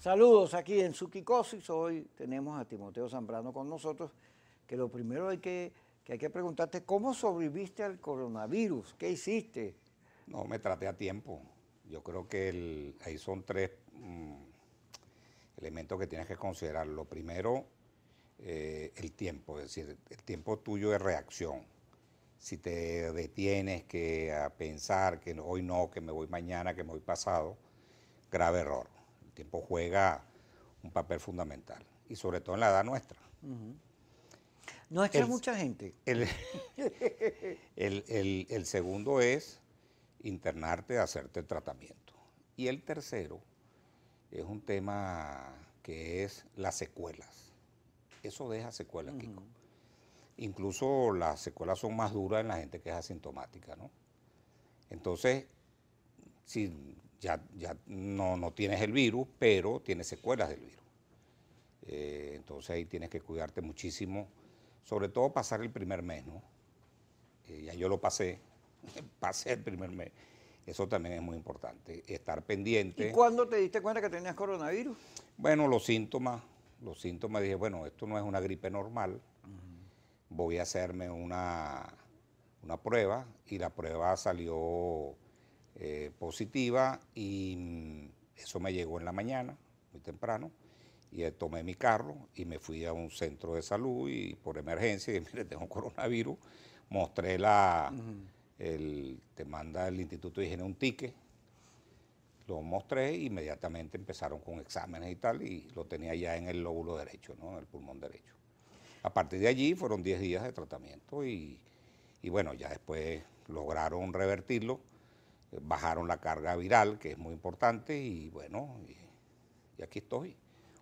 Saludos aquí en su Hoy tenemos a Timoteo Zambrano con nosotros, que lo primero hay que, que hay que preguntarte, ¿cómo sobreviviste al coronavirus? ¿Qué hiciste? No, me traté a tiempo. Yo creo que el, ahí son tres mm, elementos que tienes que considerar. Lo primero, eh, el tiempo, es decir, el tiempo tuyo de reacción. Si te detienes que a pensar que hoy no, que me voy mañana, que me voy pasado, grave error tiempo juega un papel fundamental, y sobre todo en la edad nuestra. No mucha gente. El, el, segundo es internarte, hacerte tratamiento. Y el tercero es un tema que es las secuelas. Eso deja secuelas, Kiko. Incluso las secuelas son más duras en la gente que es asintomática, Entonces, si ya, no, no, tienes el virus, pero tienes secuelas del virus. Eh, entonces ahí tienes que cuidarte muchísimo, sobre todo pasar el primer mes, ¿no? Eh, ya yo lo pasé, pasé el primer mes. Eso también es muy importante, estar pendiente. ¿Y cuándo te diste cuenta que tenías coronavirus? Bueno, los síntomas, los síntomas dije, bueno, esto no es una gripe normal, voy a hacerme una, una prueba y la prueba salió eh, positiva y mm, eso me llegó en la mañana, muy temprano, y eh, tomé mi carro y me fui a un centro de salud y por emergencia y mire, tengo coronavirus, mostré la, el, te manda el Instituto de Higiene un ticket, lo mostré Y inmediatamente empezaron con exámenes y tal y lo tenía ya en el lóbulo derecho, ¿no? en el pulmón derecho. A partir de allí fueron 10 días de tratamiento y bueno, ya después lograron revertirlo bajaron la carga viral, que es muy importante, y bueno, y, aquí estoy,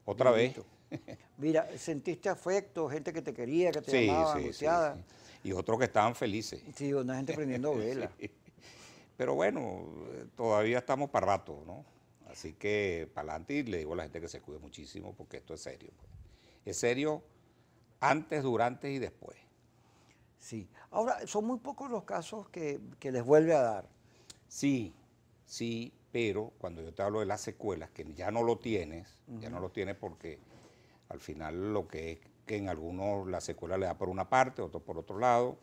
otra vez. Mira, ¿sentiste afecto, gente que te quería, que te amaba, angustiada? y otros que estaban felices. Sí, una gente prendiendo vela. Pero bueno, todavía estamos para rato, ¿no? Así que para adelante le digo a la gente que se cuide muchísimo porque esto es serio. Pues. Es serio antes, durante y después. Sí. Ahora, son muy pocos los casos que les vuelve a dar. Sí, sí, pero cuando yo te hablo de las secuelas, que ya no lo tienes, ya no lo tienes porque al final lo que es que en algunos la secuela le da por una parte, otro por otro lado,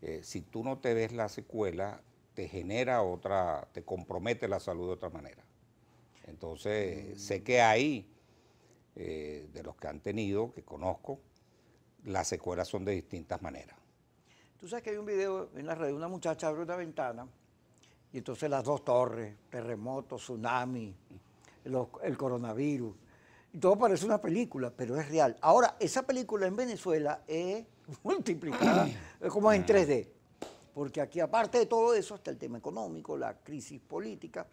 eh, si tú no te ves la secuela, te genera otra, te compromete la salud de otra manera. Entonces, mm. sé que ahí, eh, de los que han tenido, que conozco, las secuelas son de distintas maneras. Tú sabes que hay un video en la red de una muchacha abre una ventana y entonces las dos torres, terremotos, tsunami, el coronavirus. Y todo parece una película, pero es real. Ahora, esa película en Venezuela es multiplicada, es como en 3D. Porque aquí, aparte de todo eso, está el tema económico, la crisis política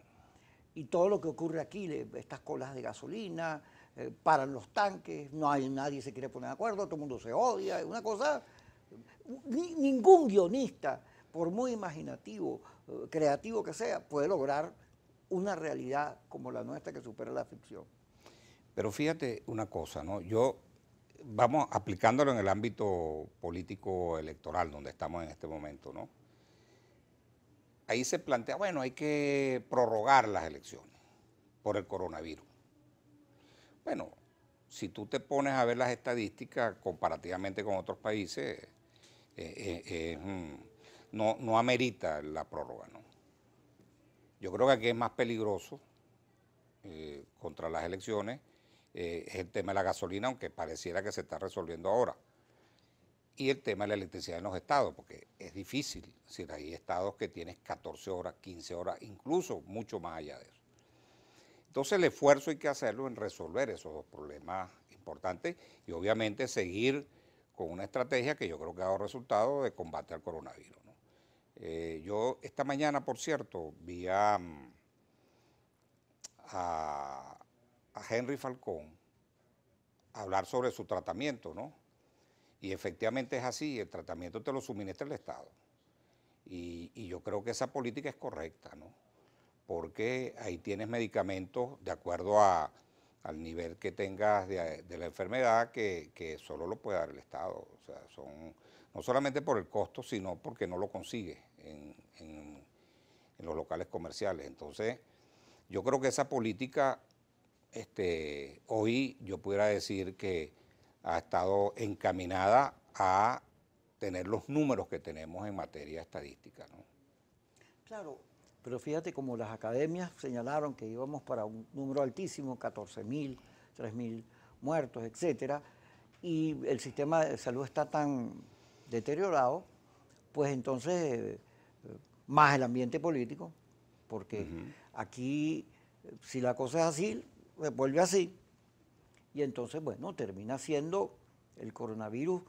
y todo lo que ocurre aquí, estas colas de gasolina, eh, paran los tanques, no hay, nadie se quiere poner de acuerdo, todo el mundo se odia, es una cosa... ningún guionista, por muy imaginativo, creativo que sea, puede lograr una realidad como la nuestra que supera la ficción. Pero fíjate una cosa, ¿no? Yo, vamos aplicándolo en el ámbito político electoral donde estamos en este momento, ¿no? Ahí se plantea, bueno, hay que prorrogar las elecciones por el coronavirus. Bueno, si tú te pones a ver las estadísticas comparativamente con otros países, eh, eh, es no, amerita la prórroga. ¿no? Yo creo que aquí es más peligroso eh, contra las elecciones eh, el tema de la gasolina, aunque pareciera que se está resolviendo ahora. Y el tema de la electricidad en los estados, porque es difícil. si hay estados que tienen 14 horas, 15 horas, incluso mucho más allá de eso. Entonces el esfuerzo hay que hacerlo en resolver esos dos problemas importantes y obviamente seguir con una estrategia que yo creo que ha dado resultado de combate al coronavirus. Eh, yo esta mañana, por cierto, vi mm, a, Henry Falcón hablar sobre su tratamiento, ¿no? Y efectivamente es así, el tratamiento te lo suministra el Estado. Y, yo creo que esa política es correcta, ¿no? Porque ahí tienes medicamentos de acuerdo al nivel que tengas de, la enfermedad que, que, solo lo puede dar el Estado. O sea, son no solamente por el costo, sino porque no lo consigues en, los locales comerciales. Entonces, yo creo que esa política, este, hoy yo pudiera decir que ha estado encaminada a tener los números que tenemos en materia estadística. Claro, pero fíjate como las academias señalaron que íbamos para un número altísimo, 14 mil, 3 mil muertos, etcétera, y el sistema de salud está tan deteriorado, pues entonces más el ambiente político, porque aquí, si la cosa es así, se eh, vuelve así. Y entonces, bueno, termina siendo el coronavirus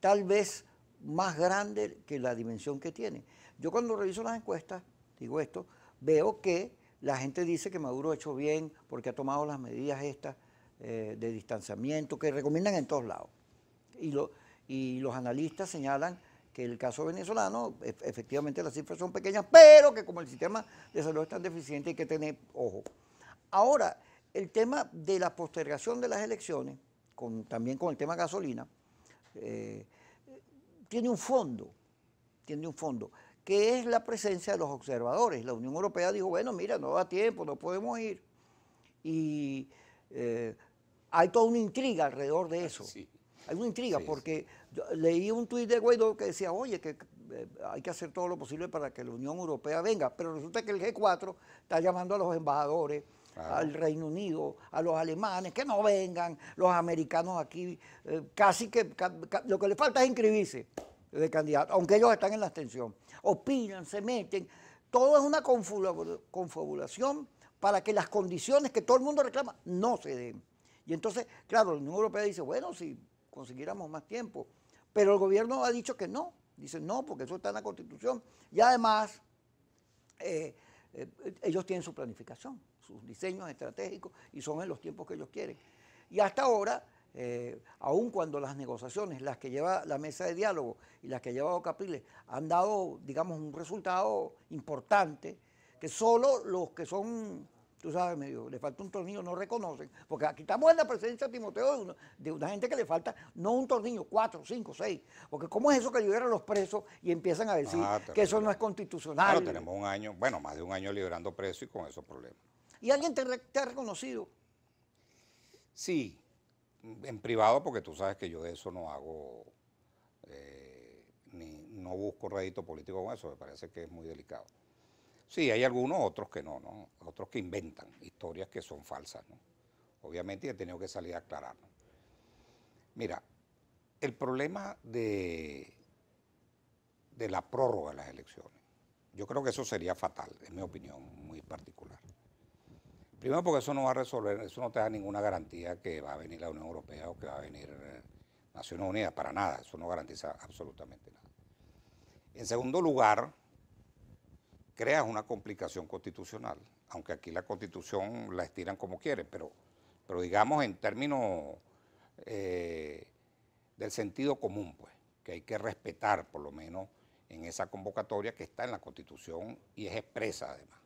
tal vez más grande que la dimensión que tiene. Yo cuando reviso las encuestas, digo esto, veo que la gente dice que Maduro ha hecho bien porque ha tomado las medidas estas eh, de distanciamiento que recomiendan en todos lados. Y, lo, y los analistas señalan que el caso venezolano, efectivamente las cifras son pequeñas, pero que como el sistema de salud es tan deficiente hay que tener ojo. Ahora, el tema de la postergación de las elecciones, también con el tema gasolina, eh, tiene un fondo, tiene un fondo, que es la presencia de los observadores. La Unión Europea dijo, bueno, mira, no da tiempo, no podemos ir. Y eh, hay toda una intriga alrededor de eso. Sí. Hay una intriga, porque leí un tuit de Guaidó que decía, oye, que eh, hay que hacer todo lo posible para que la Unión Europea venga, pero resulta que el G4 está llamando a los embajadores, al Reino Unido, a los alemanes, que no vengan, los americanos aquí, eh, casi que lo que les falta es inscribirse de candidato, aunque ellos están en la abstención. Opinan, se meten, todo es una confabulación para que las condiciones que todo el mundo reclama no se den. Y entonces, claro, la Unión Europea dice, bueno, si consiguiéramos más tiempo. Pero el gobierno ha dicho que no. Dice no, porque eso está en la Constitución. Y además, eh, eh, ellos tienen su planificación, sus diseños estratégicos, y son en los tiempos que ellos quieren. Y hasta ahora, eh, aun cuando las negociaciones, las que lleva la mesa de diálogo y las que ha llevado Capriles, han dado, digamos, un resultado importante, que solo los que son tú sabes, me le falta un tornillo, no reconocen, porque aquí estamos en la presencia de Timoteo de una, gente que le falta, no un tornillo, cuatro, cinco, seis, porque ¿cómo es eso que liberan los presos y empiezan a decir ah, que eso no es constitucional? Bueno, tenemos un año, bueno, más de un año liberando presos y con esos problemas. ¿Y alguien te, ha reconocido? Sí, en privado, porque tú sabes que yo de eso no hago... Eh, ni, no busco rédito político con eso, me parece que es muy delicado. Sí, hay algunos otros que no, ¿no? Otros que inventan historias que son falsas, ¿no? Obviamente he tenido que salir a aclarar. Mira, el problema de, de la prórroga de las elecciones, yo creo que eso sería fatal, en mi opinión muy particular. Primero porque eso no va a resolver, eso no te da ninguna garantía que va a venir la Unión Europea o que va a venir eh, Naciones Unidas, para nada, eso no garantiza absolutamente nada. En segundo lugar, creas una complicación constitucional, aunque aquí la constitución la estiran como quieren, pero, pero digamos en términos eh, del sentido común, pues, que hay que respetar por lo menos en esa convocatoria que está en la constitución y es expresa además.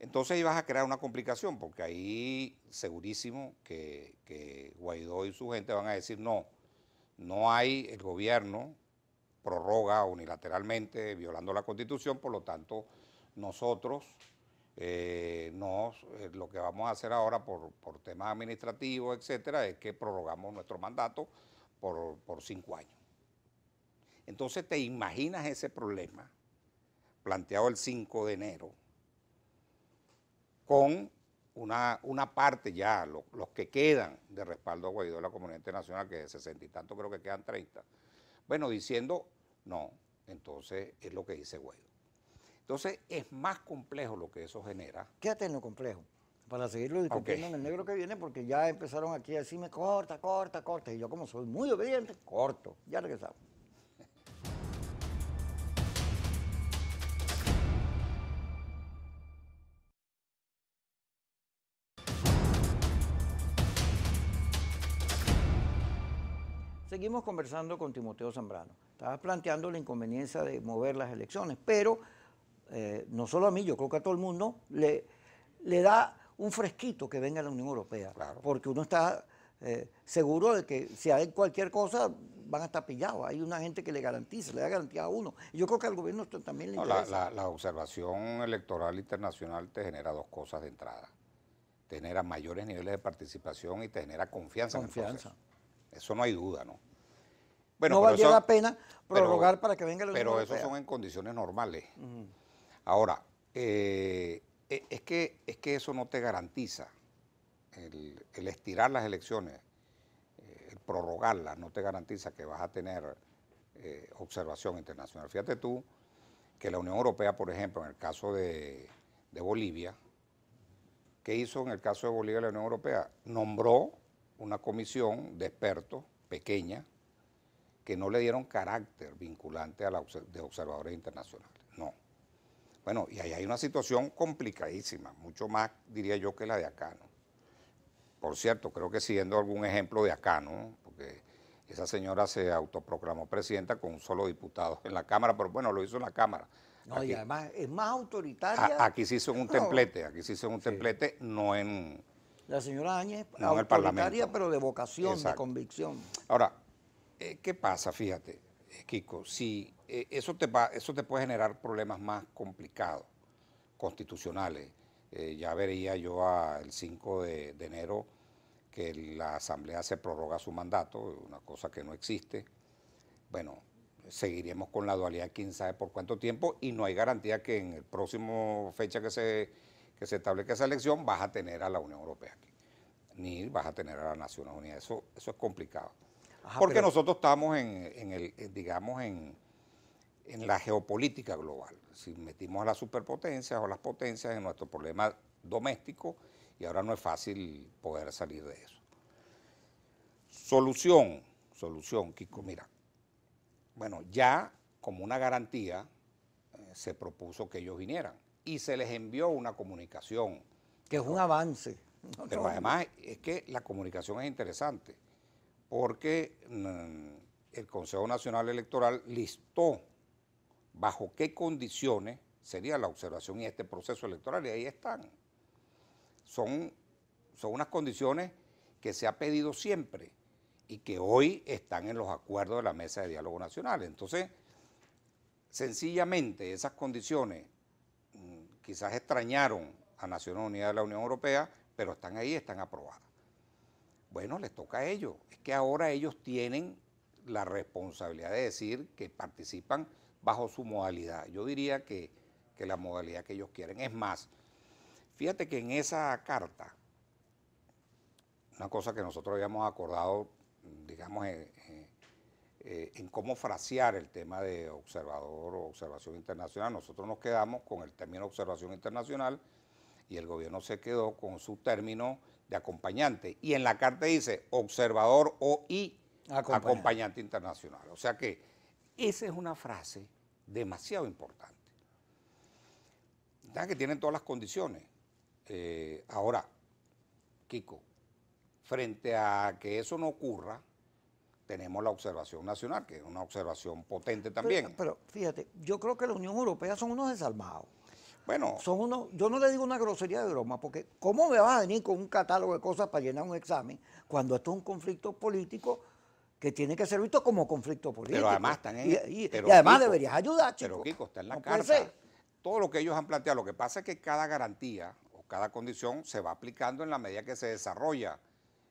Entonces ahí vas a crear una complicación, porque ahí segurísimo que, que Guaidó y su gente van a decir, no, no hay, el gobierno prorroga unilateralmente, violando la Constitución, por lo tanto, nosotros eh, eh, lo que vamos a hacer ahora por, temas administrativos, etcétera, es que prorrogamos nuestro mandato por, cinco años. Entonces, ¿te imaginas ese problema planteado el 5 de enero con una, una, parte ya, los que quedan de respaldo a Guaidó de la comunidad internacional, que de sesenta y tanto creo que quedan 30. Bueno, diciendo, no, entonces es lo que dice Guaidó. Entonces es más complejo lo que eso genera. Quédate en lo complejo, para seguirlo discutiendo en el negro que viene, porque ya empezaron aquí a decirme corta, corta, corta, y yo como soy muy obediente, corto. Ya regresamos. seguimos conversando con Timoteo Zambrano. estaba planteando la inconveniencia de mover las elecciones, pero eh, no solo a mí, yo creo que a todo el mundo le, le da un fresquito que venga la Unión Europea, porque uno está eh, seguro de que si hay cualquier cosa van a estar pillados. Hay una gente que le garantiza, le da garantía a uno. yo creo que al gobierno también le interesa. La, observación electoral internacional te genera dos cosas de entrada. Te genera mayores niveles de participación y te genera confianza, confianza. Eso no hay duda, ¿no? no valdría la pena prorrogar para que venga el Pero eso son en condiciones normales. Ahora, eh, eh, es, que, es que eso no te garantiza el, estirar las elecciones, eh, el prorrogarlas, no te garantiza que vas a tener observación internacional. Fíjate tú que la Unión Europea, por ejemplo, en el caso de, de Bolivia, ¿qué hizo en el caso de Bolivia la Unión Europea? Nombró una comisión de expertos pequeña que no le dieron carácter vinculante a la, de observadores internacionales. No. Bueno, y ahí hay una situación complicadísima, mucho más, diría yo, que la de acá, ¿no? Por cierto, creo que siendo algún ejemplo de acá, ¿no? Porque esa señora se autoproclamó presidenta con un solo diputado en la Cámara, pero bueno, lo hizo en la Cámara. No, y además es más autoritaria. aquí se hizo un templete, aquí se hizo un templete, no en... La señora Áñez no autoritaria, pero de vocación, de convicción. Ahora, eh, ¿Qué pasa? Fíjate, eh, Kiko, si eh, eso, te va, eso te puede generar problemas más complicados, constitucionales. ya vería yo el 5 de, enero que la Asamblea se prorroga su mandato, una cosa que no existe. Bueno, seguiremos con la dualidad quién sabe por cuánto tiempo y no hay garantía que en el próximo fecha que se, que se establezca esa elección vas a tener a la Unión Europea aquí, ni vas a tener a las Naciones Unidas. Eso, eso es complicado porque nosotros estamos en, eh, digamos, en, la geopolítica global. Si metimos a las superpotencias o las potencias en nuestro problema doméstico y ahora no es fácil poder salir de eso. Solución, solución, Kiko, mira, bueno, ya como una garantía eh, se propuso que ellos vinieran y se les envió una comunicación. Que es un avance. pero además es que la comunicación es interesante porque mm, el Consejo Nacional Electoral listó bajo qué condiciones sería la observación y este proceso electoral, y ahí están. Son, son unas condiciones que se ha pedido siempre y que hoy están en los acuerdos de la Mesa de Diálogo Nacional. Entonces, sencillamente esas condiciones mm, quizás extrañaron a Naciones Unidas de la Unión Europea, pero están ahí, están aprobadas. Bueno, les toca a ellos. Es que ahora ellos tienen la responsabilidad de decir que participan bajo su modalidad. Yo diría que, la modalidad que ellos quieren. Es más, fíjate que en esa carta, una cosa que nosotros habíamos acordado, digamos, eh, eh, eh, en cómo frasear el tema de observador o observación internacional. Nosotros nos quedamos con el término observación internacional y el gobierno se quedó con su término de acompañante. Y en la carta dice observador o y acompañante, internacional. O sea que esa es una frase demasiado importante. Que tienen todas las condiciones. Eh, ahora, Kiko, frente a que eso no ocurra, tenemos la observación nacional, que es una observación potente también. pero, fíjate, yo creo que la Unión Europea son unos desalmados. Bueno. Son unos, yo no le digo una grosería de broma, porque ¿cómo me vas a venir con un catálogo de cosas para llenar un examen cuando esto es un conflicto político que tiene que ser visto como conflicto político? Pero además y, además deberías ayudar, chico. Pero Kiko, está en la cárcel. Todo lo que ellos han planteado, lo que pasa es que cada garantía o cada condición se va aplicando en la medida que se desarrolla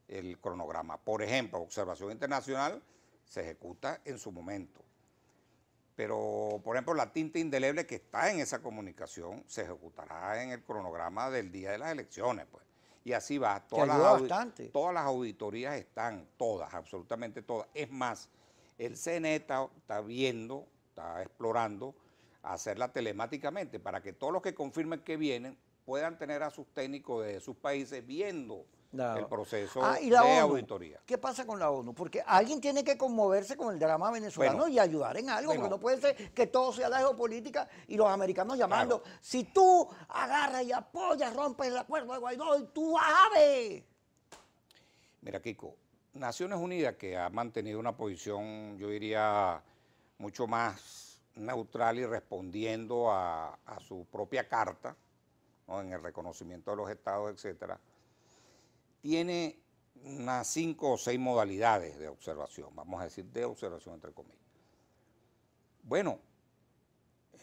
el cronograma. Por ejemplo, observación internacional se ejecuta en su momento pero, por ejemplo, la tinta indeleble que está en esa comunicación se ejecutará en el cronograma del día de las elecciones, pues. Y así va. Todas, las, bastante. todas las auditorías están, todas, absolutamente todas. Es más, el CNE está viendo, está explorando hacerla telemáticamente para que todos los que confirmen que vienen puedan tener a sus técnicos de sus países viendo el proceso ah, de auditoría. ¿Qué pasa con la ONU? Porque alguien tiene que conmoverse con el drama venezolano y ayudar en algo, cuando porque no puede ser que todo sea la geopolítica y los americanos llamando. Si tú agarras y apoyas, rompes el acuerdo de Guaidó y tú ave Mira, Kiko, Naciones Unidas, que ha mantenido una posición, yo diría, mucho más neutral y respondiendo a, su propia carta, en el reconocimiento de los estados, etcétera, tiene unas cinco o seis modalidades de observación, vamos a decir de observación entre comillas. Bueno,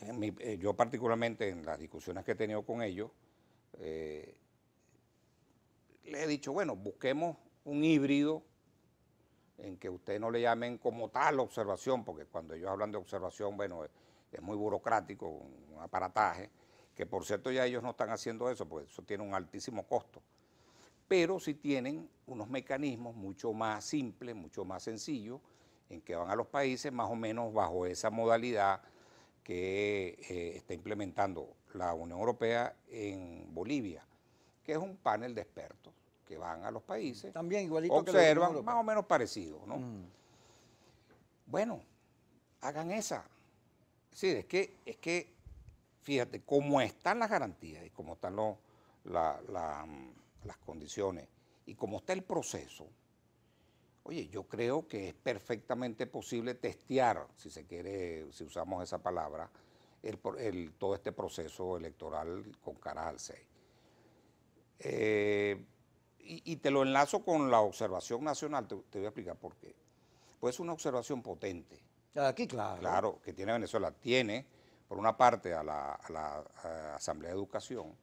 eh, yo particularmente en las discusiones que he tenido con ellos, eh, les he dicho, bueno, busquemos un híbrido en que ustedes no le llamen como tal observación, porque cuando ellos hablan de observación, bueno, es, es muy burocrático, un aparataje, que por cierto ya ellos no están haciendo eso, porque eso tiene un altísimo costo pero sí tienen unos mecanismos mucho más simples, mucho más sencillos, en que van a los países más o menos bajo esa modalidad que eh, está implementando la Unión Europea en Bolivia, que es un panel de expertos que van a los países, también igualito observan, más o menos parecido, ¿no? Mm. Bueno, hagan esa. Sí, es que, es que, fíjate, cómo están las garantías y cómo están los, la mm, las condiciones y como está el proceso, oye, yo creo que es perfectamente posible testear, si se quiere, si usamos esa palabra, el, todo este proceso electoral con cara al 6. Eh, y, te lo enlazo con la observación nacional, te, voy a explicar por qué. Pues es una observación potente. Aquí, claro. Claro, que tiene Venezuela. Tiene, por una parte, a la, eh, Asamblea de Educación,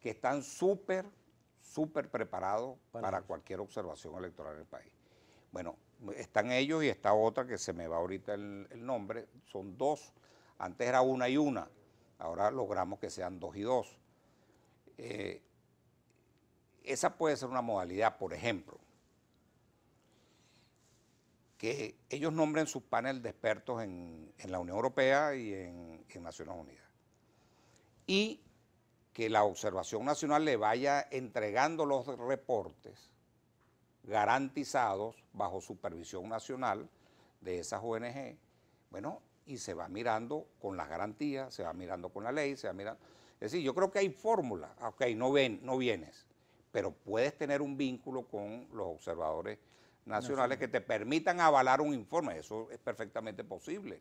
que están súper súper preparado para, cualquier observación electoral en el país. Bueno, están ellos y está otra que se me va ahorita el, nombre, son dos, antes era una y una, ahora logramos que sean dos y dos. Eh, esa puede ser una modalidad, por ejemplo, que ellos nombren su panel de expertos en, la Unión Europea y en, en Naciones Unidas. Y que la Observación Nacional le vaya entregando los reportes garantizados bajo supervisión nacional de esas ONG, bueno, y se va mirando con las garantías, se va mirando con la ley, se va mirando. Es decir, yo creo que hay fórmula, ok, no, ven, no vienes, pero puedes tener un vínculo con los observadores nacionales que te permitan avalar un informe, eso es perfectamente posible,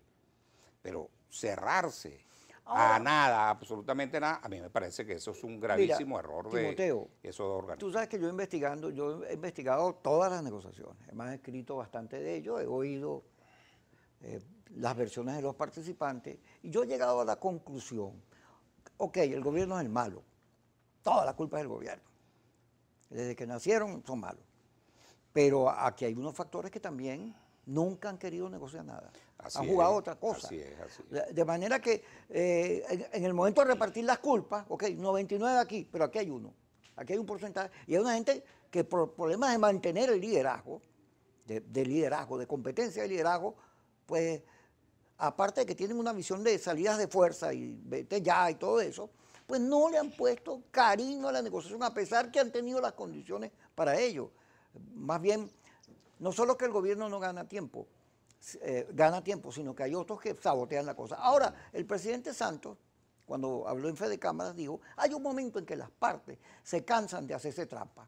pero cerrarse a nada, absolutamente nada. A mí me parece que eso es un gravísimo error de Timoteo, esos Tú sabes que yo investigando, yo he investigado todas las negociaciones, además he escrito bastante de ello, he oído eh, las versiones de los participantes y yo he llegado a la conclusión, ok, el gobierno es el malo, toda la culpa es del gobierno. Desde que nacieron son malos. Pero aquí hay unos factores que también Nunca han querido negociar nada. han jugado otra cosa. Así es, así es. De manera que eh, en, el momento de repartir las culpas, ok, 99 aquí, pero aquí hay uno. Aquí hay un porcentaje. Y hay una gente que por problemas de mantener el liderazgo, de, de liderazgo, de competencia de liderazgo, pues aparte de que tienen una visión de salidas de fuerza y vete ya y todo eso, pues no le han puesto cariño a la negociación a pesar que han tenido las condiciones para ello. Más bien no solo que el gobierno no gana tiempo, eh, gana tiempo, sino que hay otros que sabotean la cosa. Ahora, el presidente Santos, cuando habló en de Cámaras, dijo, hay un momento en que las partes se cansan de hacerse trampa,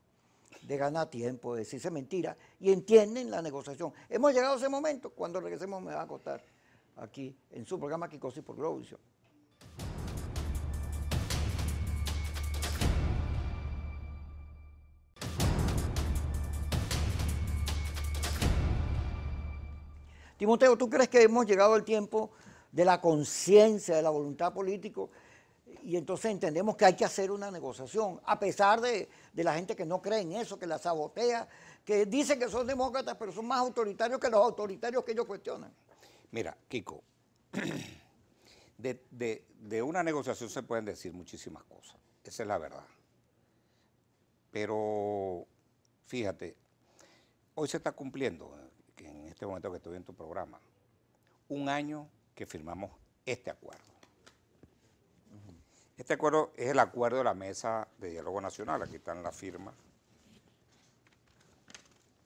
de ganar tiempo, de decirse mentira, y entienden la negociación. Hemos llegado a ese momento, cuando regresemos me va a costar aquí en su programa Kikosi por Globovisión. Timoteo, ¿tú crees que hemos llegado al tiempo de la conciencia, de la voluntad política? Y entonces entendemos que hay que hacer una negociación, a pesar de, la gente que no cree en eso, que la sabotea, que dice que son demócratas, pero son más autoritarios que los autoritarios que ellos cuestionan. Mira, Kiko, de, de una negociación se pueden decir muchísimas cosas, esa es la verdad. Pero fíjate, hoy se está cumpliendo este momento que estoy en tu programa. Un año que firmamos este acuerdo. Este acuerdo es el acuerdo de la Mesa de Diálogo Nacional. Aquí están las firmas.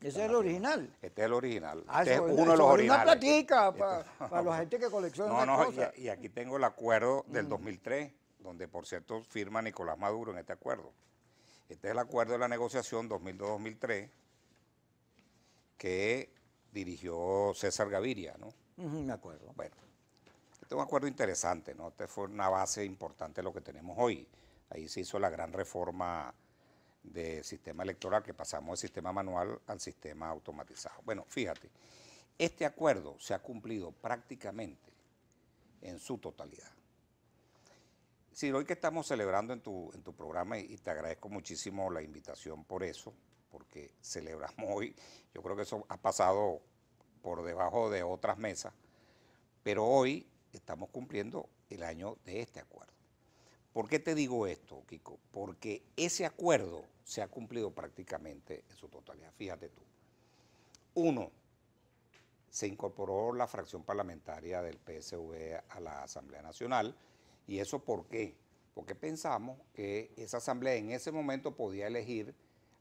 ¿Ese es el original? Este es el original. Ah, este es uno de los originales. Una platica para la gente que colecciona No, no, Y, aquí tengo el acuerdo del 2003, mm. donde por cierto firma Nicolás Maduro en este acuerdo. Este es el acuerdo de la negociación 2002-2003, que dirigió César Gaviria, ¿no? me acuerdo. Bueno, este es un acuerdo interesante, ¿no? Este fue una base importante lo que tenemos hoy. Ahí se hizo la gran reforma del sistema electoral, que pasamos del sistema manual al sistema automatizado. Bueno, fíjate, este acuerdo se ha cumplido prácticamente en su totalidad. Sí, hoy que estamos celebrando en tu, en tu programa, y te agradezco muchísimo la invitación por eso, porque celebramos hoy, yo creo que eso ha pasado por debajo de otras mesas, pero hoy estamos cumpliendo el año de este acuerdo. ¿Por qué te digo esto, Kiko? Porque ese acuerdo se ha cumplido prácticamente en su totalidad, fíjate tú. Uno, se incorporó la fracción parlamentaria del PSV a la Asamblea Nacional, y eso ¿por qué? Porque pensamos que esa Asamblea en ese momento podía elegir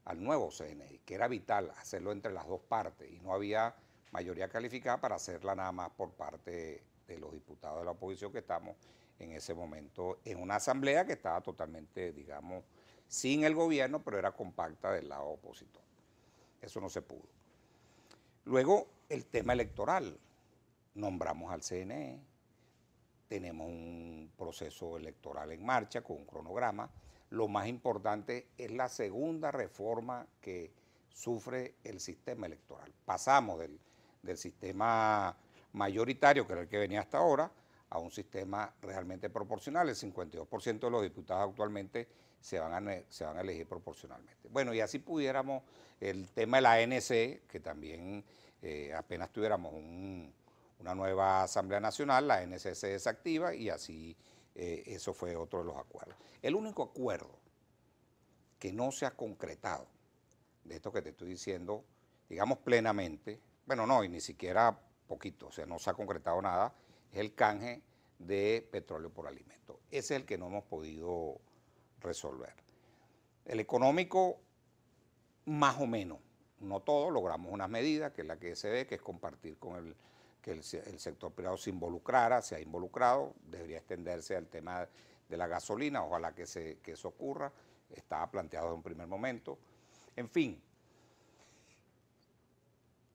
al nuevo CNE, que era vital hacerlo entre las dos partes y no había mayoría calificada para hacerla nada más por parte de los diputados de la oposición que estamos en ese momento en una asamblea que estaba totalmente, digamos, sin el gobierno, pero era compacta del lado opositor. Eso no se pudo. Luego, el tema electoral. Nombramos al CNE, tenemos un proceso electoral en marcha con un cronograma. Lo más importante es la segunda reforma que sufre el sistema electoral. Pasamos del, sistema mayoritario, que era el que venía hasta ahora, a un sistema realmente proporcional. El 52% de los diputados actualmente se van, a, se van a elegir proporcionalmente. Bueno, y así pudiéramos el tema de la ANC, que también eh, apenas tuviéramos una nueva Asamblea Nacional, la ANC se desactiva y así eh, eso fue otro de los acuerdos. El único acuerdo que no se ha concretado, de esto que te estoy diciendo, digamos plenamente, bueno, no, y ni siquiera poquito, o sea, no se ha concretado nada, es el canje de petróleo por alimento. Ese es el que no hemos podido resolver. El económico, más o menos, no todo, logramos una medida que es la que se ve, que es compartir con el que el, sector privado se involucrara, se ha involucrado, debería extenderse al tema de la gasolina, ojalá que, se, eso ocurra, estaba planteado en un primer momento. En fin,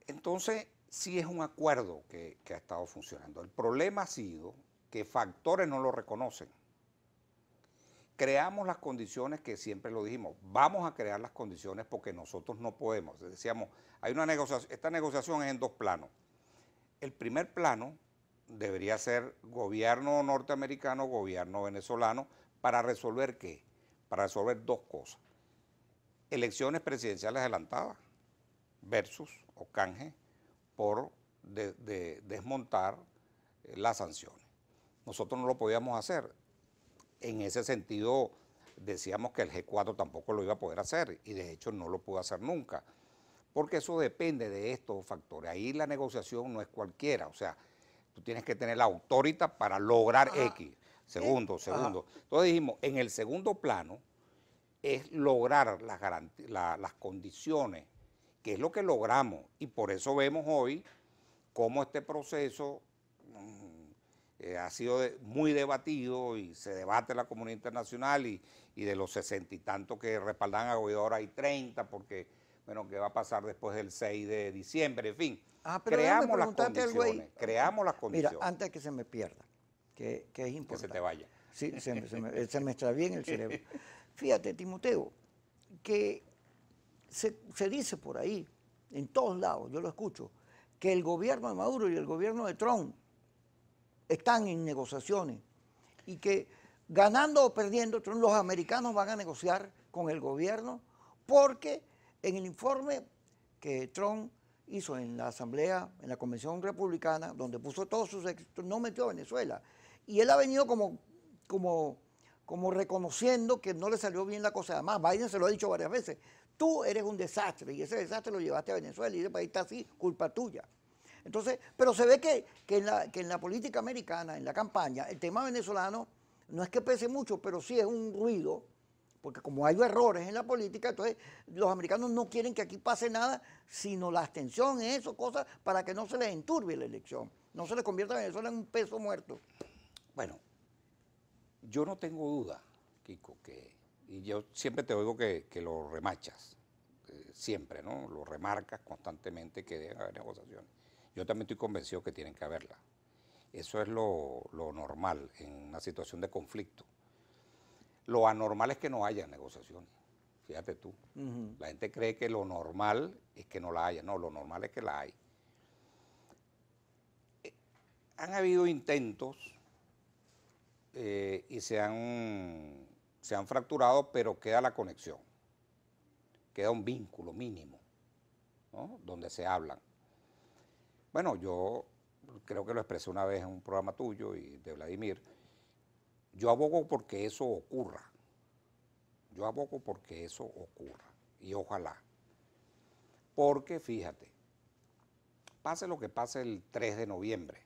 entonces sí es un acuerdo que, que ha estado funcionando. El problema ha sido que factores no lo reconocen. Creamos las condiciones que siempre lo dijimos, vamos a crear las condiciones porque nosotros no podemos. Decíamos, hay una negociación, esta negociación es en dos planos el primer plano debería ser gobierno norteamericano, gobierno venezolano, para resolver qué? Para resolver dos cosas. Elecciones presidenciales adelantadas versus o canje por desmontar eh, las sanciones. Nosotros no lo podíamos hacer. En ese sentido, decíamos que el G4 tampoco lo iba a poder hacer y de hecho no lo pudo hacer nunca porque eso depende de estos factores. Ahí la negociación no es cualquiera, o sea, tú tienes que tener la autoridad para lograr X. Eh, segundo, segundo. Entonces dijimos, en el segundo plano es lograr las, las condiciones, que es lo que logramos, y por eso vemos hoy cómo este proceso mm, eh, ha sido muy debatido y se debate en la comunidad internacional y, de los sesenta y tantos que respaldan a hoy ahora hay treinta porque bueno, ¿qué va a pasar después del 6 de diciembre? En fin, ah, creamos las condiciones. Creamos las condiciones. Mira, antes que se me pierda, que, es importante. Que se te vaya. Sí, se me, se bien el cerebro. Fíjate, Timoteo, que se, se dice por ahí, en todos lados, yo lo escucho, que el gobierno de Maduro y el gobierno de Trump están en negociaciones y que ganando o perdiendo, los americanos van a negociar con el gobierno porque en el informe que Trump hizo en la Asamblea, en la Convención Republicana, donde puso todos sus éxitos, no metió a Venezuela. Y él ha venido como, como, como reconociendo que no le salió bien la cosa. Además, Biden se lo ha dicho varias veces. Tú eres un desastre y ese desastre lo llevaste a Venezuela y ese país está así, culpa tuya. Entonces, pero se ve que, en la, que en la política americana, en la campaña, el tema venezolano no es que pese mucho, pero sí es un ruido porque como hay errores en la política, entonces los americanos no quieren que aquí pase nada, sino la abstención, eso, cosas, para que no se les enturbe la elección, no se les convierta Venezuela en un peso muerto. Bueno, yo no tengo duda, Kiko, que, y yo siempre te oigo que, lo remachas, eh, siempre, ¿no? Lo remarcas constantemente que deben haber negociaciones. Yo también estoy convencido que tienen que haberla. Eso es lo normal en una situación de conflicto lo anormal es que no haya negociaciones, Fíjate tú. La gente cree que lo normal es que no la haya. No, lo normal es que la hay. Eh, han habido intentos eh, y se han, se han fracturado, pero queda la conexión. Queda un vínculo mínimo, Donde se hablan. Bueno, yo creo que lo expresé una vez en un programa tuyo y de Vladimir yo abogo porque eso ocurra. Yo abogo porque eso ocurra. Y ojalá. Porque fíjate, pase lo que pase el 3 de noviembre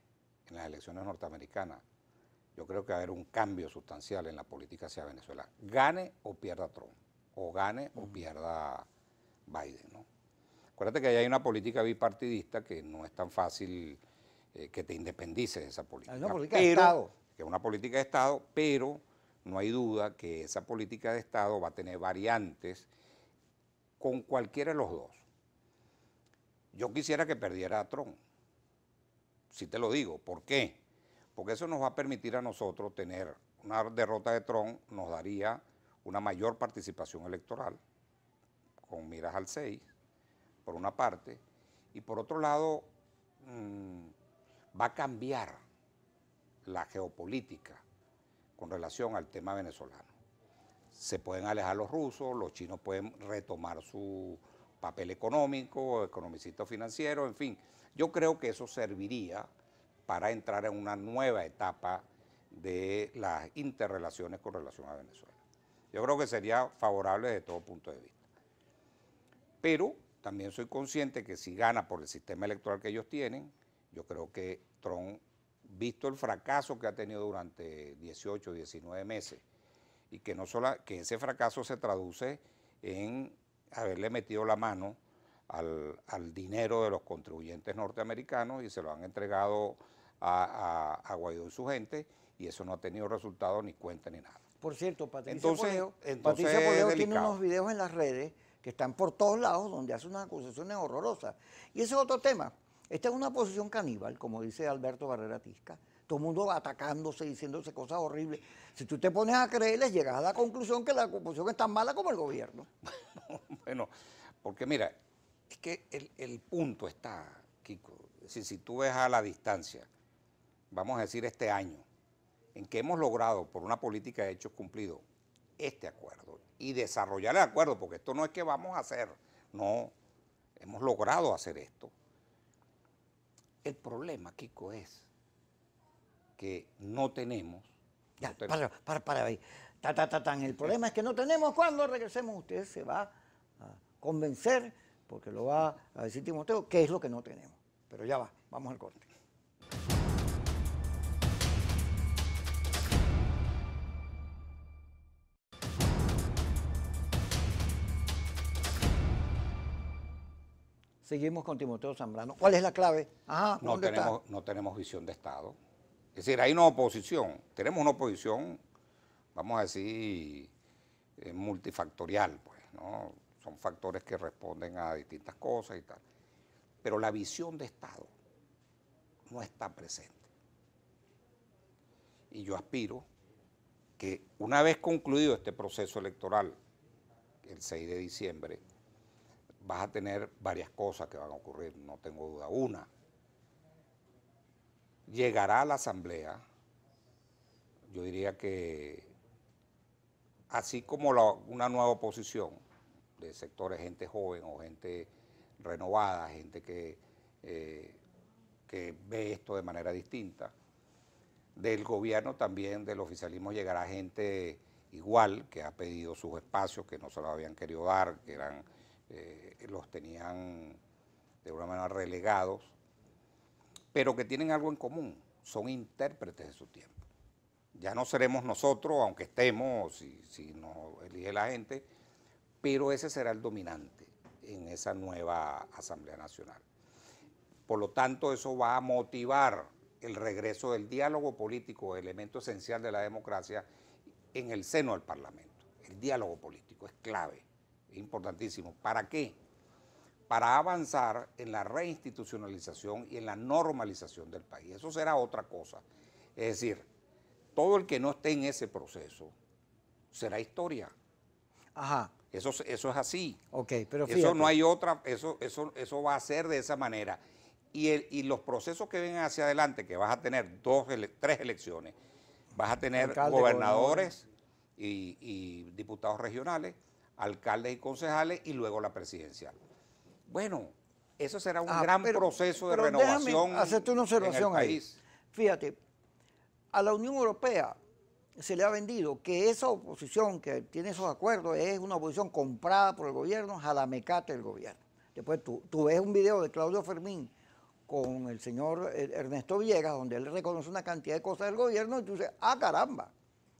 en las elecciones norteamericanas, yo creo que va a haber un cambio sustancial en la política hacia Venezuela. Gane o pierda Trump, o gane o pierda Biden. ¿no? Acuérdate que ahí hay una política bipartidista que no es tan fácil eh, que te independices de esa política. Hay una política pero, que es una política de Estado, pero no hay duda que esa política de Estado va a tener variantes con cualquiera de los dos. Yo quisiera que perdiera a Trump, si te lo digo, ¿por qué? Porque eso nos va a permitir a nosotros tener una derrota de Trump, nos daría una mayor participación electoral, con miras al 6, por una parte, y por otro lado, mm, va a cambiar la geopolítica con relación al tema venezolano. Se pueden alejar los rusos, los chinos pueden retomar su papel económico, economicista financiero, en fin. Yo creo que eso serviría para entrar en una nueva etapa de las interrelaciones con relación a Venezuela. Yo creo que sería favorable desde todo punto de vista. Pero también soy consciente que si gana por el sistema electoral que ellos tienen, yo creo que Trump visto el fracaso que ha tenido durante 18, 19 meses, y que, no que ese fracaso se traduce en haberle metido la mano al, dinero de los contribuyentes norteamericanos y se lo han entregado a, a, Guaidó y su gente, y eso no ha tenido resultado ni cuenta ni nada. Por cierto, Patricia entonces, tiene unos videos en las redes que están por todos lados donde hace unas acusaciones horrorosas. Y ese es otro tema. Esta es una posición caníbal, como dice Alberto Barrera Tisca. Todo el mundo va atacándose, diciéndose cosas horribles. Si tú te pones a creerles, llegas a la conclusión que la oposición es tan mala como el gobierno. bueno, porque mira, es que el, punto está, Kiko. Si, si tú ves a la distancia, vamos a decir este año, en que hemos logrado por una política de hechos cumplidos este acuerdo y desarrollar el acuerdo, porque esto no es que vamos a hacer, no, hemos logrado hacer esto el problema, Kiko, es que no tenemos. Ya, para, para, para ahí. Ta, ta, ta, El problema es que no tenemos cuando regresemos. Usted se va a convencer, porque lo va a decir Timoteo, qué es lo que no tenemos. Pero ya va, vamos al corte. Seguimos con Timoteo Zambrano. ¿Cuál es la clave? no, tenemos, visión de Estado. Es decir, hay una oposición. Tenemos una oposición, vamos a decir, eh, multifactorial, pues, ¿no? Son factores que responden a distintas cosas y tal. Pero la visión de Estado no está presente. Y yo aspiro que una vez concluido este proceso electoral, el 6 de diciembre, vas a tener varias cosas que van a ocurrir, no tengo duda. Una, llegará a la Asamblea, yo diría que así como una nueva oposición de sectores, gente joven o gente renovada, gente que, eh, que ve esto de manera distinta, del gobierno también, del oficialismo, llegará gente igual que ha pedido sus espacios que no se los habían querido dar, que eran eh, los tenían de una manera relegados, pero que tienen algo en común, son intérpretes de su tiempo. Ya no seremos nosotros, aunque estemos, si, si nos elige la gente, pero ese será el dominante en esa nueva Asamblea Nacional. Por lo tanto, eso va a motivar el regreso del diálogo político, elemento esencial de la democracia, en el seno del Parlamento. El diálogo político es clave importantísimo. ¿Para qué? Para avanzar en la reinstitucionalización y en la normalización del país. Eso será otra cosa. Es decir, todo el que no esté en ese proceso será historia. Ajá. Eso, eso es así. Ok, pero Eso no hay otra, eso, eso, eso va a ser de esa manera. Y, los procesos que vengan hacia adelante, que vas a tener dos, tres elecciones, vas a tener gobernadores, y diputados regionales, alcaldes y concejales y luego la presidencial. Bueno, eso será un ah, gran proceso de renovación. Hacerte una observación ahí. Fíjate, a la Unión Europea se le ha vendido que esa oposición que tiene esos acuerdos es una oposición comprada por el gobierno, jalamecate del gobierno. Después tú, tú ves un video de Claudio Fermín con el señor eh, Ernesto Villegas, donde él reconoce una cantidad de cosas del gobierno, y tú dices, ah, caramba,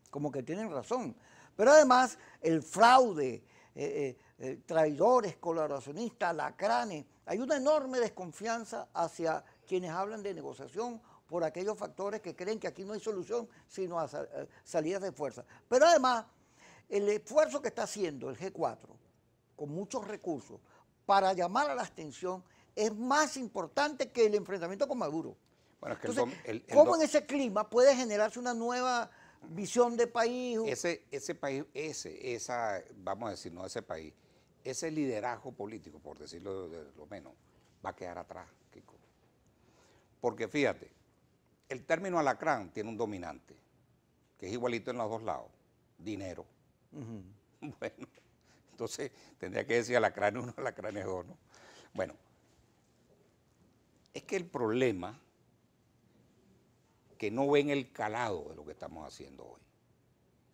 como que tienen razón. Pero además el fraude, eh, eh, eh, traidores, colaboracionistas, lacranes, hay una enorme desconfianza hacia quienes hablan de negociación por aquellos factores que creen que aquí no hay solución sino salidas de fuerza. Pero además, el esfuerzo que está haciendo el G4, con muchos recursos, para llamar a la abstención, es más importante que el enfrentamiento con Maduro. ¿Cómo en ese clima puede generarse una nueva visión de país. Ese, ese país, ese, esa, vamos a decir, no ese país, ese liderazgo político, por decirlo de, lo menos, va a quedar atrás, Kiko. Porque fíjate, el término alacrán tiene un dominante, que es igualito en los dos lados, dinero. Bueno, entonces tendría que decir alacrán uno, alacrán dos, ¿no? Bueno, es que el problema no ven el calado de lo que estamos haciendo hoy.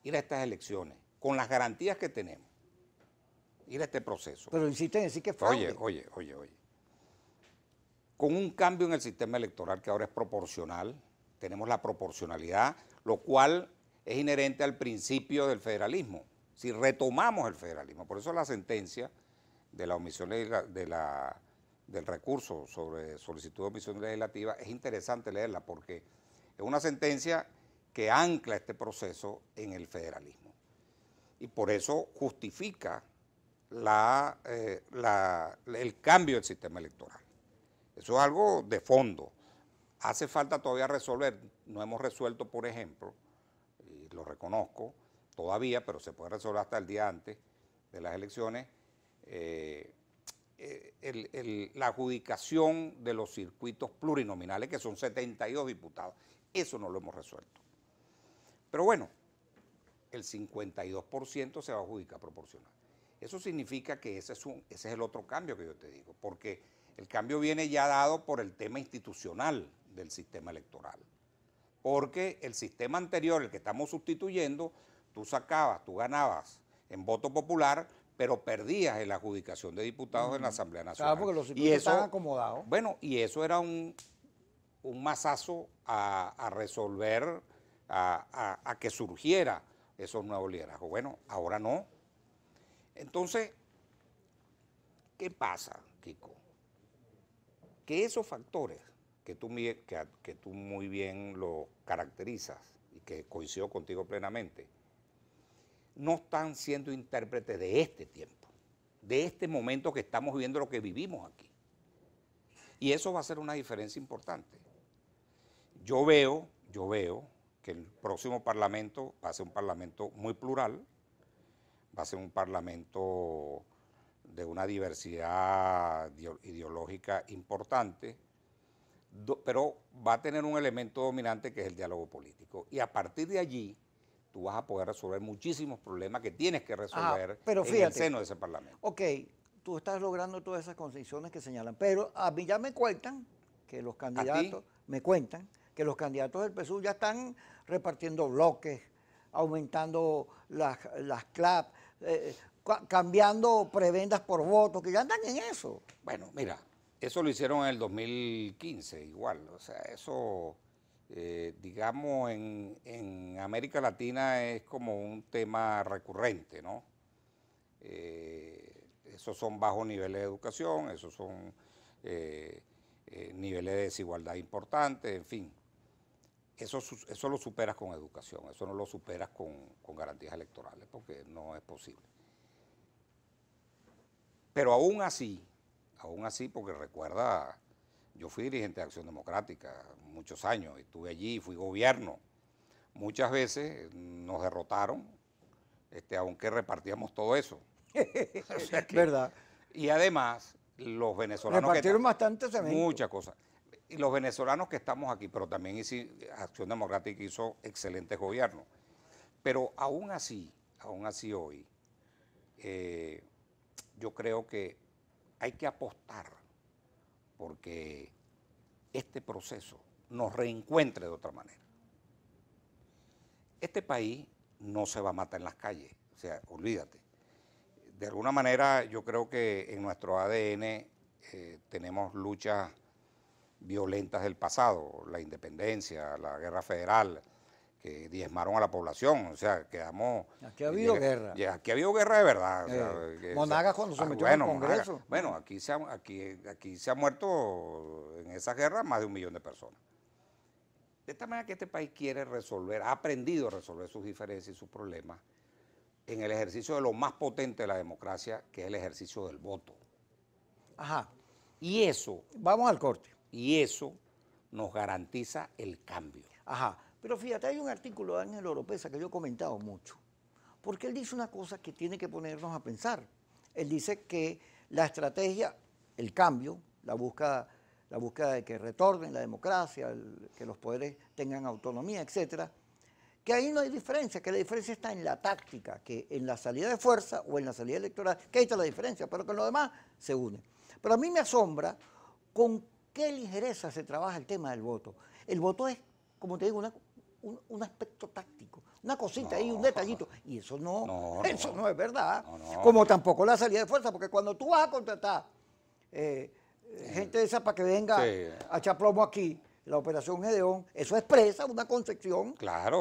Ir a estas elecciones, con las garantías que tenemos. Ir a este proceso. Pero insisten en decir que fue. Oye, oye, oye, oye. Con un cambio en el sistema electoral que ahora es proporcional, tenemos la proporcionalidad, lo cual es inherente al principio del federalismo. Si retomamos el federalismo, por eso la sentencia de la omisión del recurso sobre solicitud de omisión legislativa es interesante leerla porque es una sentencia que ancla este proceso en el federalismo. Y por eso justifica eh, el cambio del sistema electoral. Eso es algo de fondo. Hace falta todavía resolver, no hemos resuelto, por ejemplo, y lo reconozco todavía, pero se puede resolver hasta el día antes de las elecciones, eh, la adjudicación de los circuitos plurinominales, que son 72 diputados. Eso no lo hemos resuelto. Pero bueno, el 52% se va a adjudicar proporcional. Eso significa que ese es, un, ese es el otro cambio que yo te digo, porque el cambio viene ya dado por el tema institucional del sistema electoral. Porque el sistema anterior, el que estamos sustituyendo, tú sacabas, tú ganabas en voto popular, pero perdías en la adjudicación de diputados en la Asamblea Nacional. Claro, porque los diputados y acomodados. Bueno, y eso era un, un masazo a, resolver, a, que surgiera esos nuevos liderazgos. Bueno, ahora no. Entonces, ¿qué pasa, Kiko? Que esos factores que tú, muy bien lo caracterizas y que coincido contigo plenamente, no están siendo intérpretes de este tiempo, de este momento que estamos viviendo lo que vivimos aquí. Y eso va a ser una diferencia importante. Yo veo, yo veo que el próximo parlamento va a ser un parlamento muy plural, va a ser un parlamento de una diversidad ideológica importante, pero va a tener un elemento dominante que es el diálogo político. Y a partir de allí tú vas a poder resolver muchísimos problemas que tienes que ah, resolver en el seno de ese Parlamento. Ok, tú estás logrando todas esas concesiones que señalan, pero a mí ya me cuentan que los candidatos me cuentan que los candidatos del PSU ya están repartiendo bloques, aumentando las, las CLAP, eh, eh, cambiando prebendas por votos, que ya andan en eso. Bueno, mira, eso lo hicieron en el 2015 igual, o sea, eso... Eh, digamos, en, América Latina es como un tema recurrente, ¿no? esos son bajos niveles de educación, esos son niveles de desigualdad importantes, en fin eso, lo superas con educación, eso no lo superas con, garantías electorales, porque no es posible. Pero aún así, aún así, porque recuerda, yo fui dirigente de Acción Democrática muchos años, estuve allí, fui gobierno. Muchas veces nos derrotaron, este, aunque repartíamos todo eso. ¿Verdad? Y además, los venezolanos... Repartieron que, bastante Muchas cosas y los venezolanos que estamos aquí, pero también Acción Democrática hizo excelentes gobiernos. Pero aún así, aún así hoy, eh, yo creo que hay que apostar porque este proceso nos reencuentre de otra manera. Este país no se va a matar en las calles, o sea, olvídate. De alguna manera yo creo que en nuestro ADN eh, tenemos luchas violentas del pasado, la independencia, la guerra federal, que diezmaron a la población, o sea, quedamos... Aquí ha habido guerra. aquí ha habido guerra de verdad. Eh, Monagas cuando se ah, metió bueno, Congreso. bueno, aquí se, ha, aquí, aquí se ha muerto en esa guerra más de un millón de personas. De esta manera que este país quiere resolver, ha aprendido a resolver sus diferencias y sus problemas en el ejercicio de lo más potente de la democracia, que es el ejercicio del voto. Ajá. Y eso... Vamos al corte. Y eso nos garantiza el cambio. Ajá, pero fíjate, hay un artículo de Ángel Oropesa que yo he comentado mucho, porque él dice una cosa que tiene que ponernos a pensar. Él dice que la estrategia, el cambio, la búsqueda, la búsqueda de que retornen la democracia, que los poderes tengan autonomía, etcétera, que ahí no hay diferencia, que la diferencia está en la táctica, que en la salida de fuerza o en la salida electoral, que ahí está la diferencia, pero que en lo demás se une. Pero a mí me asombra con ¿Qué ligereza se trabaja el tema del voto? El voto es, como te digo, un, aspecto táctico, una cosita ahí, un detallito. Y eso no, eso no, es verdad. Como tampoco la salida de fuerza, porque cuando tú vas a contratar eh, eh, gente de esa para que venga a echar aquí, la operación Gedeón, eso expresa una concepción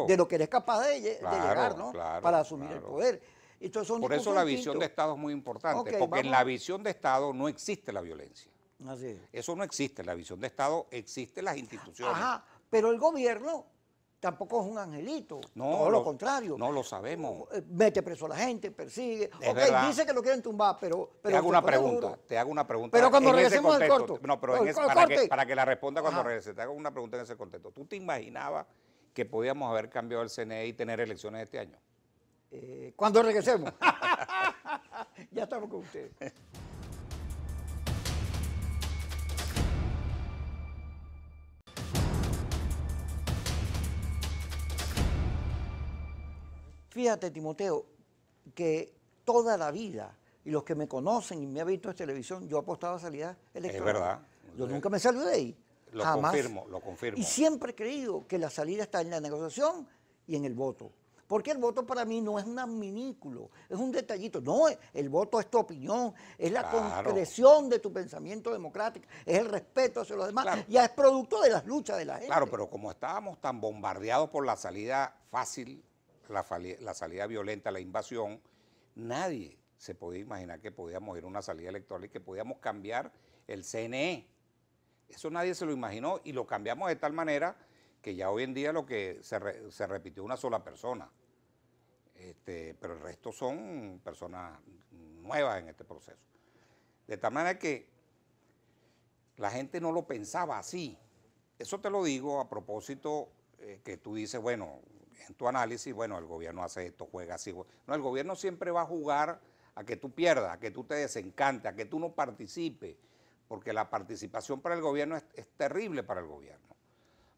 de lo que eres capaz de, llegar, ¿no? para asumir el poder. Por eso la visión de Estado es muy importante, porque en la visión de Estado no existe la violencia. Eso no existe, la visión de Estado existe las instituciones. Ajá, pero el gobierno tampoco es un angelito, no, todo lo, contrario. No lo sabemos. Eh, mete preso a la gente, persigue. dice que lo quieren tumbar, pero... te hago una pregunta, te hago una pregunta. Pero cuando regresemos No, pero en para, que, la responda cuando regrese, te hago una pregunta en ese contexto. ¿Tú te imaginabas que podíamos haber cambiado el CNE y tener elecciones este año? Eh, cuando regresemos. ya estamos con ustedes. Fíjate, Timoteo, que toda la vida, y los que me conocen y me han visto en televisión, yo he apostado a salida electoral. Es verdad. Yo eh, nunca me salí de ahí. Lo confirmo, lo confirmo. Y siempre he creído que la salida está en la negociación y en el voto. Porque el voto para mí no es un adminículo, es un detallito. No, el voto es tu opinión, es la concreción de tu pensamiento democrático, es el respeto hacia los demás, y ya es producto de las luchas de la gente. Claro, pero como estábamos tan bombardeados por la salida fácil, la, salida violenta, la invasión, nadie se podía imaginar que podíamos ir a una salida electoral y que podíamos cambiar el CNE. Eso nadie se lo imaginó y lo cambiamos de tal manera que ya hoy en día lo que se, repitió una sola persona. Este, pero el resto son personas nuevas en este proceso. De tal manera que la gente no lo pensaba así. Eso te lo digo a propósito eh, que tú dices, bueno, en tu análisis, bueno, el gobierno hace esto, juega así. No, el gobierno siempre va a jugar a que tú pierdas, a que tú te desencantes, a que tú no participes, porque la participación para el gobierno es, terrible para el gobierno,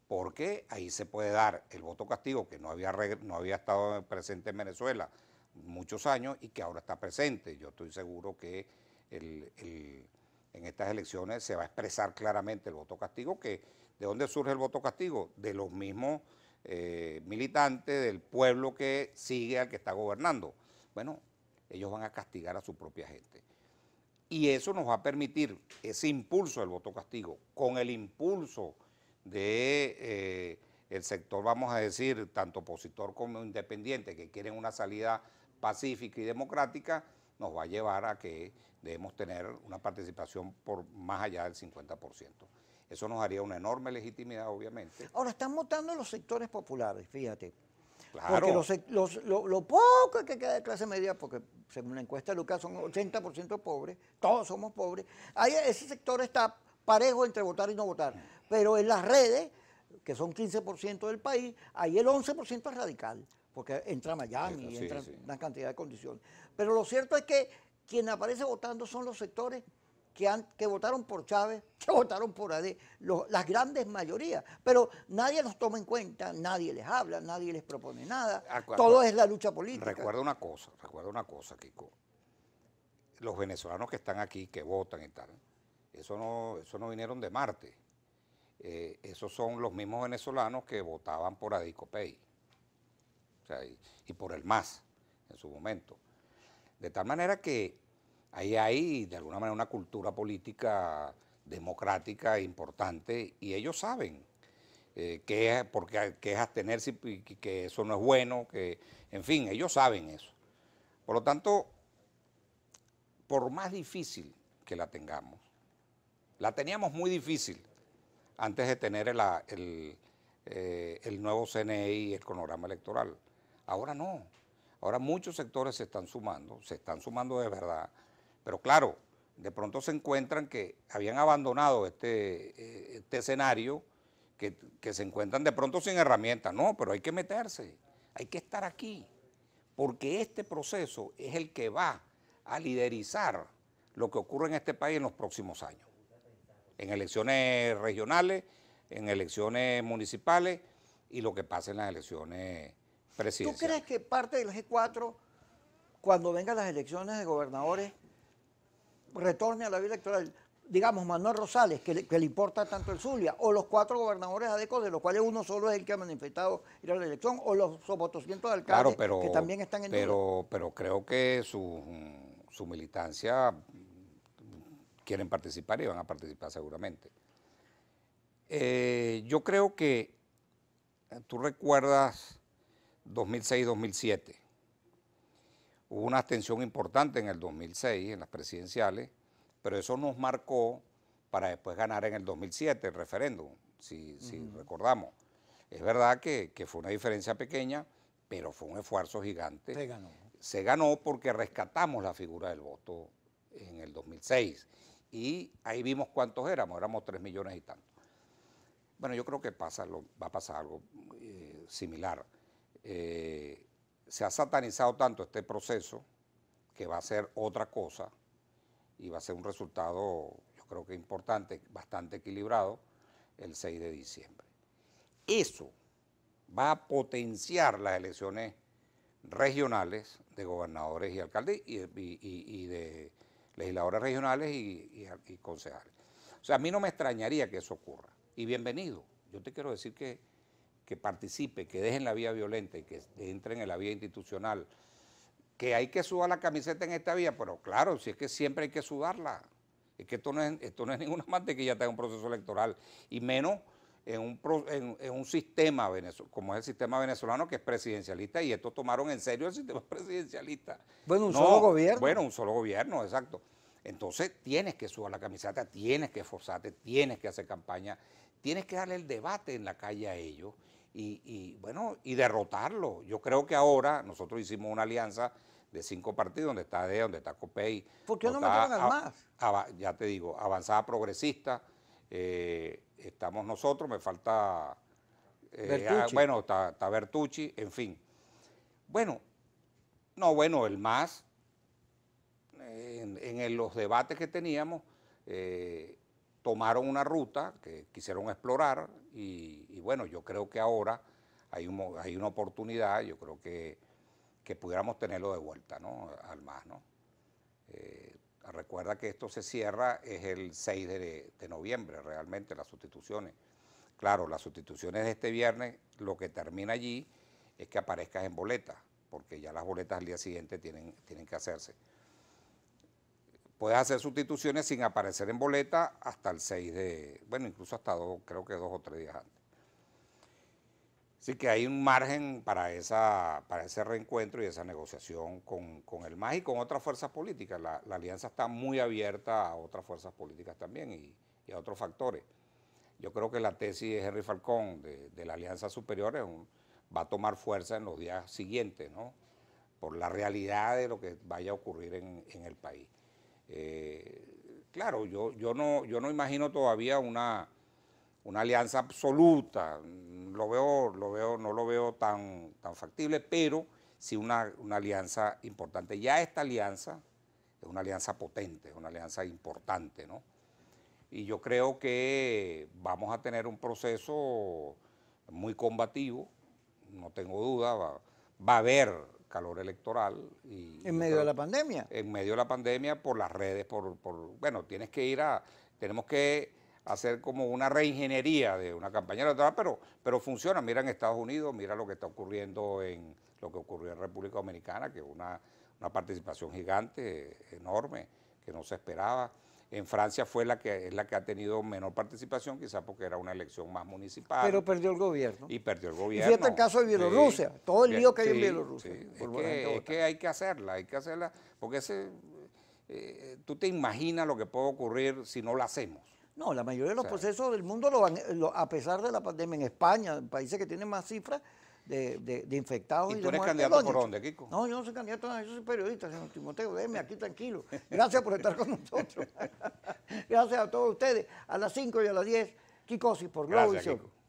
porque ahí se puede dar el voto castigo que no había, no había estado presente en Venezuela muchos años y que ahora está presente. Yo estoy seguro que en estas elecciones se va a expresar claramente el voto castigo, que ¿de dónde surge el voto castigo? De los mismos eh, militante del pueblo que sigue al que está gobernando. Bueno, ellos van a castigar a su propia gente. Y eso nos va a permitir ese impulso del voto castigo, con el impulso de eh, el sector, vamos a decir, tanto opositor como independiente, que quieren una salida pacífica y democrática, nos va a llevar a que debemos tener una participación por más allá del 50%. Eso nos haría una enorme legitimidad, obviamente. Ahora están votando los sectores populares, fíjate. Claro. Porque lo, poco que queda de clase media, porque según la encuesta de Lucas son 80% pobres, todos somos pobres, ahí ese sector está parejo entre votar y no votar. Pero en las redes, que son 15% del país, ahí el 11% es radical, porque entra Miami, y entra una cantidad de condiciones. Pero lo cierto es que quien aparece votando son los sectores que, votaron por Chávez, que votaron por AD, las grandes mayorías. Pero nadie los toma en cuenta, nadie les habla, nadie les propone nada. Ah, Todo es la lucha política. Recuerda una cosa, recuerda una cosa, Kiko. Los venezolanos que están aquí, que votan y tal, eso no, eso no vinieron de Marte. Eh, esos son los mismos venezolanos que votaban por Adicopey o sea, y por el MAS en su momento. De tal manera que Ahí hay, de alguna manera, una cultura política democrática importante y ellos saben eh, que, es, porque, abstenerse y que eso no es bueno, que, en fin, ellos saben eso. Por lo tanto, por más difícil que la tengamos, la teníamos muy difícil antes de tener el, el eh, nuevo CNI y el cronograma electoral. Ahora no. Ahora muchos sectores se están sumando, se están sumando de verdad pero claro, de pronto se encuentran que habían abandonado este, eh, este escenario, que, que, se encuentran de pronto sin herramientas. No, pero hay que meterse, hay que estar aquí, porque este proceso es el que va a liderizar lo que ocurre en este país en los próximos años, en elecciones regionales, en elecciones municipales y lo que pasa en las elecciones presidenciales. ¿Tú crees que parte del G4, cuando vengan las elecciones de gobernadores, retorne a la vida electoral, digamos, Manuel Rosales, que le, importa tanto el Zulia, o los cuatro gobernadores adecuados, de los cuales uno solo es el que ha manifestado ir a la elección, o los 800 alcaldes que también están en pero, Pero creo que su, militancia quieren participar y van a participar seguramente. Eh, yo creo que eh, tú recuerdas 2006-2007, Hubo una abstención importante en el 2006, en las presidenciales, pero eso nos marcó para después ganar en el 2007 el referéndum, si, recordamos. Es verdad que, fue una diferencia pequeña, pero fue un esfuerzo gigante. Se ganó. Se ganó porque rescatamos la figura del voto en el 2006. Y ahí vimos cuántos éramos, éramos tres millones y tanto. Bueno, yo creo que pasa, va a pasar algo eh, similar. Eh, se ha satanizado tanto este proceso que va a ser otra cosa y va a ser un resultado, yo creo que importante, bastante equilibrado el 6 de diciembre. Eso va a potenciar las elecciones regionales de gobernadores y alcaldes y, de legisladores regionales y, y concejales. O sea, a mí no me extrañaría que eso ocurra. Y bienvenido. Yo te quiero decir que participe, que dejen la vía violenta y que entren en la vía institucional, que hay que sudar la camiseta en esta vía, pero claro, si es que siempre hay que sudarla. Es que esto no es, esto no es ninguna ya está en un proceso electoral, y menos en un, en, un sistema como es el sistema venezolano, que es presidencialista, y esto tomaron en serio el sistema presidencialista. Bueno, un solo gobierno. Bueno, un solo gobierno, exacto. Entonces tienes que sudar la camiseta, tienes que esforzarte, tienes que hacer campaña, tienes que darle el debate en la calle a ellos y, bueno, y derrotarlo. Yo creo que ahora nosotros hicimos una alianza de cinco partidos, donde está de donde está COPEI. ¿Por qué no me al MAS? ya te digo, avanzada progresista, eh, estamos nosotros, me falta... Eh, ah, bueno, está, Bertucci, en fin. Bueno, no, bueno, el MAS, en, los debates que teníamos, eh, tomaron una ruta que quisieron explorar y, bueno, yo creo que ahora hay, hay una oportunidad, yo creo que, que, pudiéramos tenerlo de vuelta, ¿no? Al más, ¿no? Eh, recuerda que esto se cierra es el 6 de, noviembre, realmente, las sustituciones. Claro, las sustituciones de este viernes, lo que termina allí es que aparezcas en boletas, porque ya las boletas al día siguiente tienen, tienen que hacerse puedes hacer sustituciones sin aparecer en boleta hasta el 6 de, bueno, incluso hasta dos, creo que dos o tres días antes. Así que hay un margen para, esa, para ese reencuentro y esa negociación con, el MAS y con otras fuerzas políticas. La, alianza está muy abierta a otras fuerzas políticas también y, a otros factores. Yo creo que la tesis de Henry Falcón de, la Alianza Superior va a tomar fuerza en los días siguientes, ¿no? Por la realidad de lo que vaya a ocurrir en el país. Eh, claro, yo, yo, no, yo no imagino todavía una, una alianza absoluta, lo veo, lo veo, no lo veo tan, tan factible, pero sí una, alianza importante. Ya esta alianza es una alianza potente, es una alianza importante, ¿no? Y yo creo que vamos a tener un proceso muy combativo, no tengo duda, va a haber calor electoral. Y, ¿En medio de la pandemia? En medio de la pandemia, por las redes, por, bueno, tienes que ir a, tenemos que hacer como una reingeniería de una campaña electoral, pero, pero funciona. Mira en Estados Unidos, mira lo que está ocurriendo en, lo que ocurrió en República Dominicana, que una, una participación gigante, enorme, que no se esperaba. En Francia fue la que es la que ha tenido menor participación, quizás porque era una elección más municipal. Pero perdió el gobierno. Y perdió el gobierno. Y fíjate el caso de Bielorrusia, todo el lío que hay en Bielorrusia. es, que, hay que hacerla, hay que hacerla, porque ese, eh, tú te imaginas lo que puede ocurrir si no la hacemos. No, la mayoría de los procesos del mundo, lo van, a pesar de la pandemia en España, países que tienen más cifras, de, de, de infectados. ¿Y, y tú eres candidato por dónde, Kiko? No, yo no soy candidato yo soy periodista, señor Timoteo, déjeme aquí tranquilo. Gracias por estar con nosotros. Gracias a todos ustedes. A las 5 y a las 10, y por Globo Gracias, Kiko.